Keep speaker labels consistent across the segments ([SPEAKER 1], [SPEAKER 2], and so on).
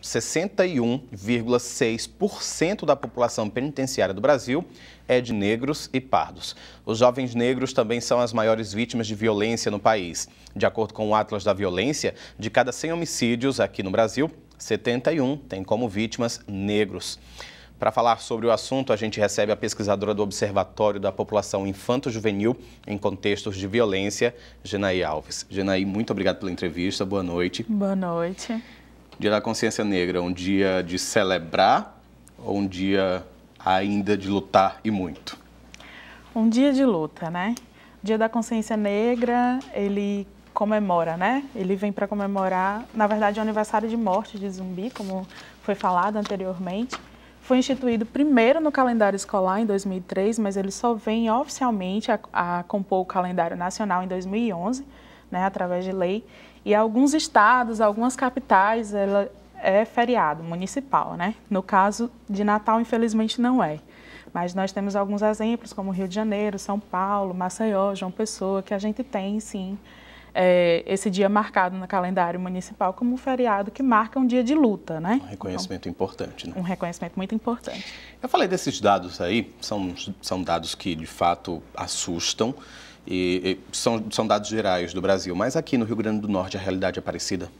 [SPEAKER 1] 61,6% da população penitenciária do Brasil é de negros e pardos. Os jovens negros também são as maiores vítimas de violência no país. De acordo com o Atlas da Violência, de cada 100 homicídios aqui no Brasil, 71 têm como vítimas negros. Para falar sobre o assunto, a gente recebe a pesquisadora do Observatório da População Infanto-Juvenil em Contextos de Violência, Genaí Alves. Genaí, muito obrigado pela entrevista. Boa noite.
[SPEAKER 2] Boa noite.
[SPEAKER 1] Dia da Consciência Negra, um dia de celebrar ou um dia ainda de lutar e muito?
[SPEAKER 2] Um dia de luta, né? O Dia da Consciência Negra, ele comemora, né? Ele vem para comemorar, na verdade, o aniversário de morte de zumbi, como foi falado anteriormente. Foi instituído primeiro no calendário escolar em 2003, mas ele só vem oficialmente a, a compor o calendário nacional em 2011 né, através de lei. E alguns estados, algumas capitais, ela é feriado municipal, né? No caso de Natal, infelizmente, não é. Mas nós temos alguns exemplos, como Rio de Janeiro, São Paulo, Maceió, João Pessoa, que a gente tem, sim, é, esse dia marcado no calendário municipal como um feriado que marca um dia de luta, né? Um reconhecimento
[SPEAKER 1] então, importante, né? Um
[SPEAKER 2] reconhecimento muito importante.
[SPEAKER 1] Eu falei desses dados aí, são, são dados que de fato assustam. E, e são, são dados gerais do Brasil, mas aqui no Rio Grande do Norte a realidade é parecida?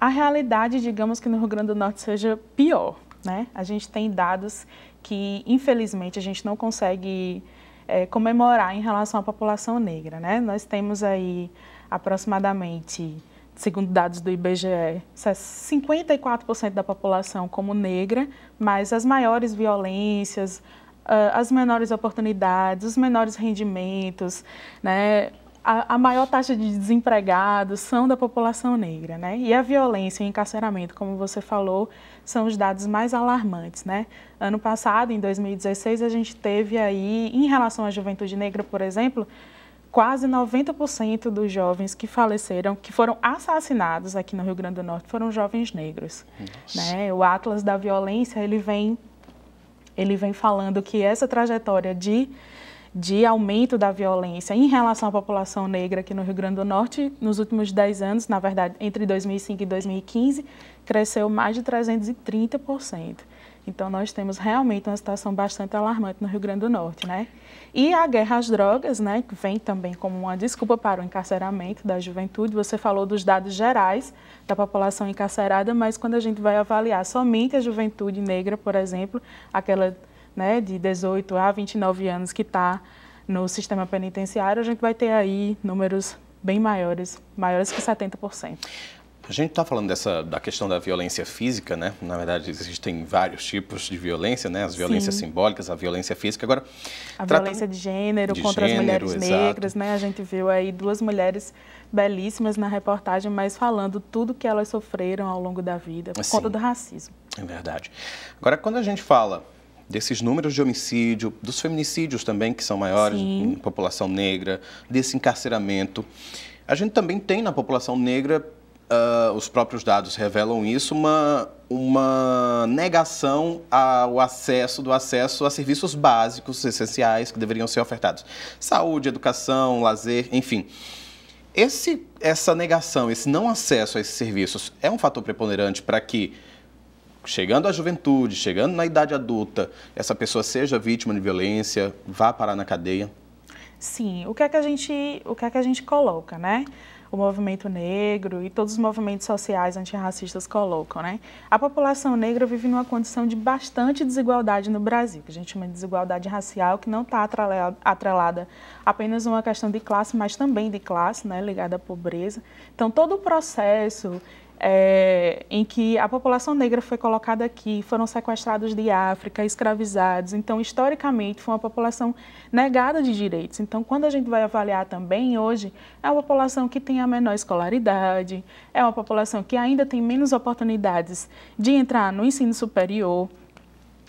[SPEAKER 2] A realidade, digamos que no Rio Grande do Norte seja pior, né? A gente tem dados que, infelizmente, a gente não consegue é, comemorar em relação à população negra. Né? Nós temos aí aproximadamente, segundo dados do IBGE, 54% da população como negra, mas as maiores violências, ah, as menores oportunidades, os menores rendimentos, né? a, a, maior taxa de desempregados são da população negra, né? E a violência e o encarceramento, como você falou, são os dados mais alarmantes, né? Ano passado, em 2016, a gente teve aí, em relação à juventude negra, por exemplo, quase 90% dos jovens que faleceram, que foram assassinados aqui no Rio Grande do Norte, foram jovens negros. Né? O Atlas da Violência, ele vem, ele vem falando que essa trajetória de de aumento da violência em relação à população negra aqui no Rio Grande do Norte nos últimos 10 anos, na verdade, entre 2005 e 2015, cresceu mais de 330%. Então, nós temos realmente uma situação bastante alarmante no Rio Grande do Norte, né? E a guerra às drogas, né, que vem também como uma desculpa para o encarceramento da juventude. Você falou dos dados gerais da população encarcerada, mas quando a gente vai avaliar somente a juventude negra, por exemplo, aquela né, de 18 a 29 anos que está no sistema penitenciário, a gente vai ter aí números bem maiores, maiores que 70%.
[SPEAKER 1] A gente está falando dessa, da questão da violência física, né? Na verdade, existem vários tipos de violência, né? As violências Sim. simbólicas, a violência física. Agora, a violência de gênero de contra gênero, as mulheres exato. negras,
[SPEAKER 2] né? A gente viu aí duas mulheres belíssimas na reportagem, mas falando tudo que elas sofreram ao longo da vida por Sim. conta do racismo.
[SPEAKER 1] É verdade. Agora, quando a gente fala desses números de homicídio, dos feminicídios também, que são maiores Sim. em população negra, desse encarceramento. A gente também tem na população negra, uh, os próprios dados revelam isso, uma, uma negação ao acesso do acesso a serviços básicos, essenciais, que deveriam ser ofertados. Saúde, educação, lazer, enfim. Esse, essa negação, esse não acesso a esses serviços é um fator preponderante para que chegando à juventude, chegando na idade adulta, essa pessoa seja vítima de violência, vá parar na cadeia?
[SPEAKER 2] Sim, o que é que a gente, o que é que a gente coloca, né? o movimento negro e todos os movimentos sociais antirracistas colocam, né? A população negra vive numa condição de bastante desigualdade no Brasil, que a gente chama de desigualdade racial, que não está atrelada apenas a uma questão de classe, mas também de classe, né, ligada à pobreza. Então, todo o processo é, em que a população negra foi colocada aqui, foram sequestrados de África, escravizados. Então, historicamente, foi uma população negada de direitos. Então, quando a gente vai avaliar também hoje, é uma população que tem a menor escolaridade, é uma população que ainda tem menos oportunidades de entrar no ensino superior.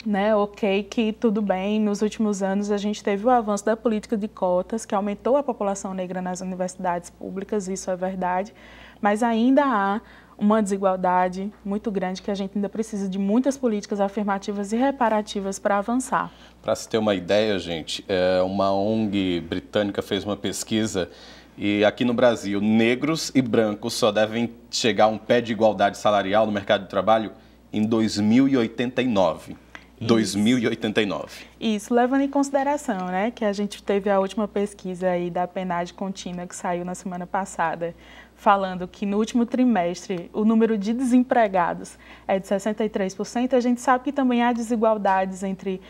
[SPEAKER 2] Né, ok, que tudo bem, nos últimos anos a gente teve o avanço da política de cotas, que aumentou a população negra nas universidades públicas, isso é verdade, mas ainda há uma desigualdade muito grande que a gente ainda precisa de muitas políticas afirmativas e reparativas para avançar.
[SPEAKER 1] Para se ter uma ideia, gente, é, uma ONG britânica fez uma pesquisa e aqui no Brasil, negros e brancos só devem chegar a um pé de igualdade salarial no mercado de trabalho em 2089. 2089.
[SPEAKER 2] Isso, levando em consideração, né, que a gente teve a última pesquisa aí da penagem contínua que saiu na semana passada, falando que no último trimestre o número de desempregados é de 63%, a gente sabe que também há desigualdades entre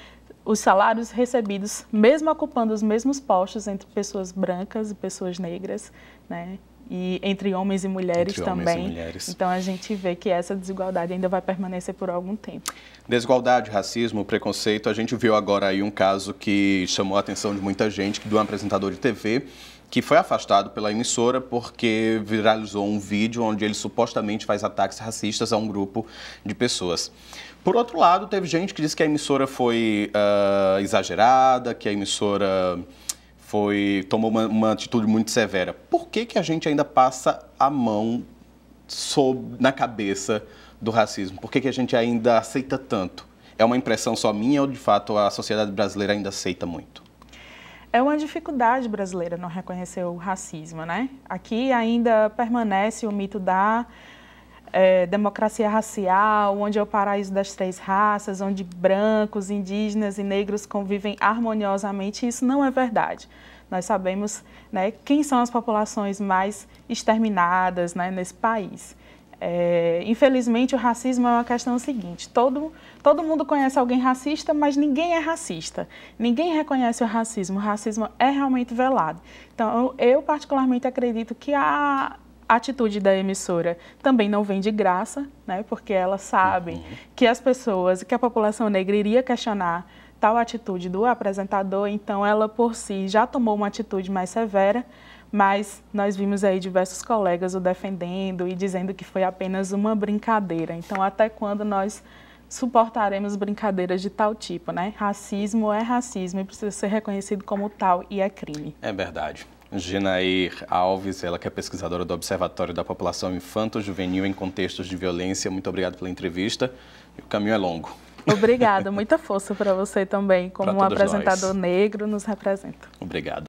[SPEAKER 2] os salários recebidos, mesmo ocupando os mesmos postos entre pessoas brancas e pessoas negras, né? e entre homens e mulheres entre também. E mulheres. Então a gente vê que essa desigualdade ainda vai permanecer por algum tempo.
[SPEAKER 1] Desigualdade, racismo, preconceito, a gente viu agora aí um caso que chamou a atenção de muita gente, de um apresentador de TV que foi afastado pela emissora porque viralizou um vídeo onde ele supostamente faz ataques racistas a um grupo de pessoas. Por outro lado, teve gente que disse que a emissora foi uh, exagerada, que a emissora foi tomou uma, uma, atitude muito severa. Por que, que a gente ainda passa a mão sob, na cabeça do racismo? Por que, que a gente ainda aceita tanto? É uma impressão só minha ou de fato a sociedade brasileira ainda aceita muito?
[SPEAKER 2] É uma dificuldade brasileira não reconhecer o racismo, né? Aqui ainda permanece o mito da é, democracia racial, onde é o paraíso das três raças, onde brancos, indígenas e negros convivem harmoniosamente. Isso não é verdade. Nós sabemos né, quem são as populações mais exterminadas né, nesse país. É, infelizmente, o racismo é uma questão seguinte: todo, todo mundo conhece alguém racista, mas ninguém é racista. Ninguém reconhece o racismo. O racismo é realmente velado. Então, eu, eu particularmente acredito que a a atitude da emissora também não vem de graça, né? Porque elas sabem uhum. que as pessoas, que a população negra iria questionar tal atitude do apresentador, então ela por si já tomou uma atitude mais severa, mas nós vimos aí diversos colegas o defendendo e dizendo que foi apenas uma brincadeira. Então, até quando nós suportaremos brincadeiras de tal tipo, né? Racismo é racismo e precisa ser reconhecido como tal e é crime.
[SPEAKER 1] É verdade. Ginair Alves, ela que é pesquisadora do Observatório da População Infanto-Juvenil em Contextos de Violência. Muito obrigado pela entrevista. O caminho é longo.
[SPEAKER 2] Obrigada, muita força para você também, como um apresentador nós. negro nos representa.
[SPEAKER 1] Obrigado.